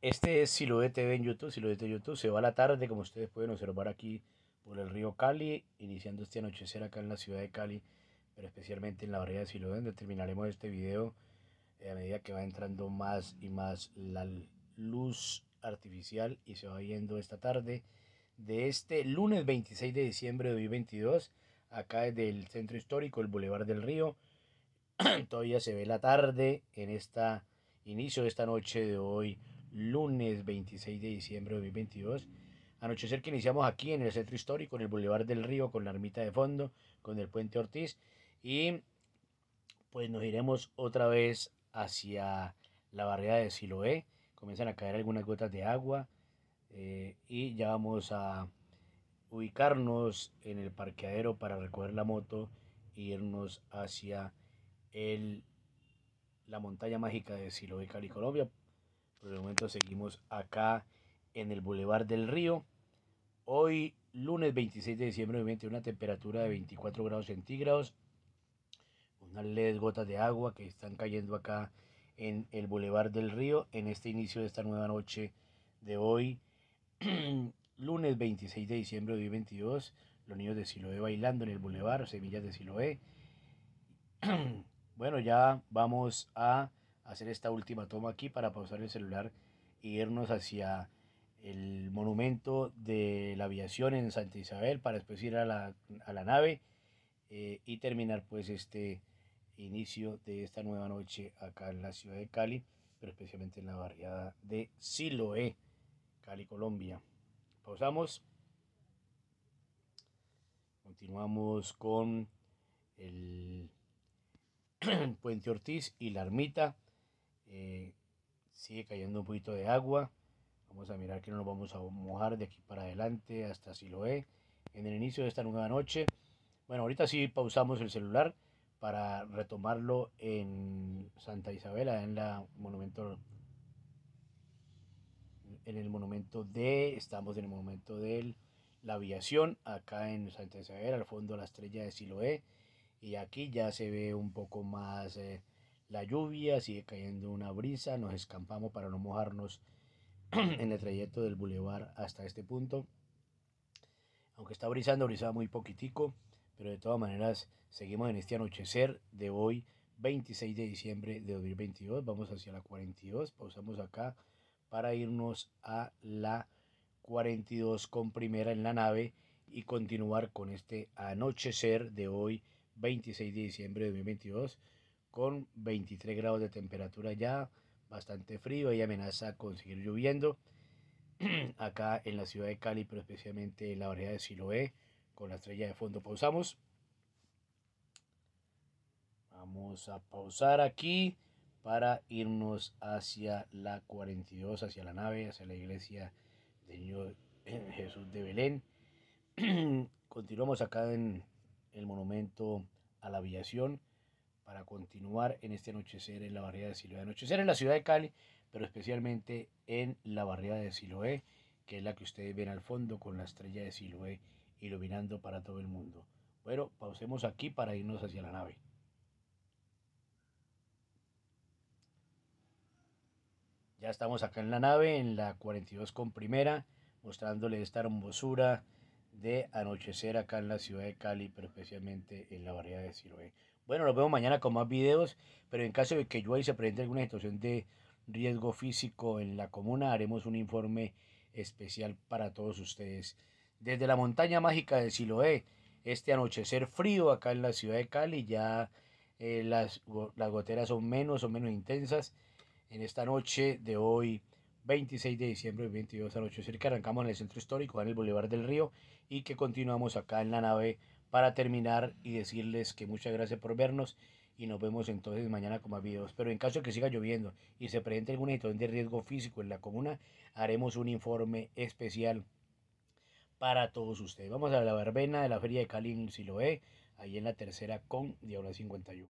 Este es Siluete TV en YouTube, en YouTube. Se va a la tarde, como ustedes pueden observar aquí por el río Cali, iniciando este anochecer acá en la ciudad de Cali, pero especialmente en la barriada de Siluete, donde terminaremos este video eh, a medida que va entrando más y más la luz artificial y se va yendo esta tarde de este lunes 26 de diciembre de 2022, acá desde el centro histórico, el Boulevard del Río. Todavía se ve la tarde en esta inicio de esta noche de hoy, lunes 26 de diciembre de 2022. Anochecer que iniciamos aquí en el centro histórico, en el Boulevard del Río, con la ermita de fondo, con el puente Ortiz. Y pues nos iremos otra vez hacia la barrera de Siloé. Comienzan a caer algunas gotas de agua eh, y ya vamos a ubicarnos en el parqueadero para recoger la moto e irnos hacia el, la montaña mágica de Siloé, Cali, Colombia, por el momento seguimos acá en el Boulevard del Río. Hoy, lunes 26 de diciembre de 2022 una temperatura de 24 grados centígrados. Unas leves gotas de agua que están cayendo acá en el Boulevard del Río en este inicio de esta nueva noche de hoy, lunes 26 de diciembre de 2022. Los niños de Siloé bailando en el Boulevard, Semillas de Siloé. bueno, ya vamos a hacer esta última toma aquí para pausar el celular e irnos hacia el monumento de la aviación en Santa Isabel para después ir a la, nave eh, y terminar pues este inicio de esta nueva noche acá en la ciudad de Cali, pero especialmente en la barriada de Siloé, Cali, Colombia. Pausamos. Continuamos con el Puente Ortiz y la ermita. Eh, sigue cayendo un poquito de agua. Vamos a mirar que no nos vamos a mojar de aquí para adelante hasta Siloé en el inicio de esta nueva noche. Bueno, ahorita sí pausamos el celular para retomarlo en Santa Isabela, en la monumento en el monumento de, estamos en el monumento de la aviación, acá en Santa Isabela al fondo la estrella de Siloé, y aquí ya se ve un poco más eh, la lluvia, sigue cayendo una brisa, nos escampamos para no mojarnos en el trayecto del bulevar hasta este punto. Aunque está brisando, brisa muy poquitico, pero de todas maneras seguimos en este anochecer de hoy, 26 de diciembre de 2022. Vamos hacia la 42, pausamos acá para irnos a la 42 con primera en la nave y continuar con este anochecer de hoy, 26 de diciembre de 2022 con 23 grados de temperatura ya, bastante frío y amenaza con seguir lloviendo acá en la ciudad de Cali, pero especialmente en la variedad de Siloé, con la estrella de fondo pausamos. Vamos a pausar aquí para irnos hacia la 42, hacia la nave, hacia la iglesia de Jesús de Belén. Continuamos acá en el monumento a la aviación para continuar en este anochecer en la barriada de Siloé. Anochecer en la ciudad de Cali, pero especialmente en la barriada de Siloé, que es la que ustedes ven al fondo con la estrella de Siloé iluminando para todo el mundo. Bueno, pausemos aquí para irnos hacia la nave. Ya estamos acá en la nave, en la 42 con primera, mostrándole esta hermosura de anochecer acá en la ciudad de Cali, pero especialmente en la barriada de Siloé. Bueno, nos vemos mañana con más videos, pero en caso de que yo se presente alguna situación de riesgo físico en la comuna, haremos un informe especial para todos ustedes. Desde la montaña mágica de Siloé, este anochecer frío acá en la ciudad de Cali, ya eh, las, las goteras son menos o menos intensas. En esta noche de hoy, 26 de diciembre de 22 de que arrancamos en el centro histórico, en el Boulevard del Río, y que continuamos acá en la nave para terminar y decirles que muchas gracias por vernos y nos vemos entonces mañana con más videos. Pero en caso de que siga lloviendo y se presente alguna situación de riesgo físico en la comuna, haremos un informe especial para todos ustedes. Vamos a la verbena de la Feria de Cali lo Siloé, ahí en la tercera con Diabla 51.